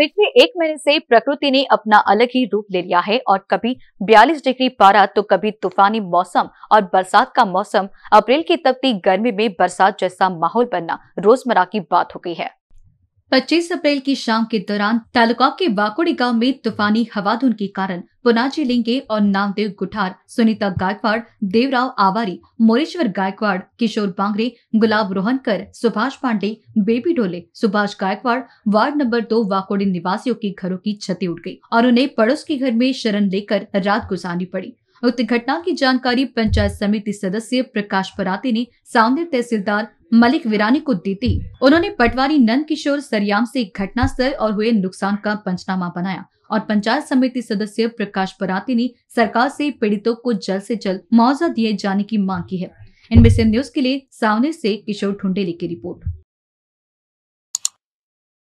पिछले एक महीने से प्रकृति ने अपना अलग ही रूप ले लिया है और कभी 42 डिग्री पारा तो कभी तूफानी मौसम और बरसात का मौसम अप्रैल की तपती गर्मी में बरसात जैसा माहौल बनना रोजमर्रा की बात हो गई है 25 अप्रैल की शाम के दौरान तालुका के वाकोड़ी गांव में तूफानी हवाधुन के कारण पुनाजी लिंगे और Namdev Guthar Sunita Gaikwad Devrao Awari Moreshwar Gaikwad Kishor Bangre Gulab Rohankar Subhash Pande Baby Dole Subhash Gaekwad ward number दो वाकोड़ी निवासियों के घरों की छति उड़ गयी और उन्हें पड़ोस के घर में शरण लेकर रात गुजारनी पड़ी उक्त घटना की जानकारी पंचायत समिति सदस्य प्रकाश पराते ने सामने तहसीलदार मलिक वीरानी को थी उन्होंने पटवारी नंद किशोर सरयाम से घटना स्थल और हुए नुकसान का पंचनामा बनाया और पंचायत समिति सदस्य प्रकाश बराती ने सरकार से पीड़ितों को जल्द से जल्द मुआवजा दिए जाने की मांग की है इनमें से न्यूज के लिए सावने से किशोर ठुंडेली की रिपोर्ट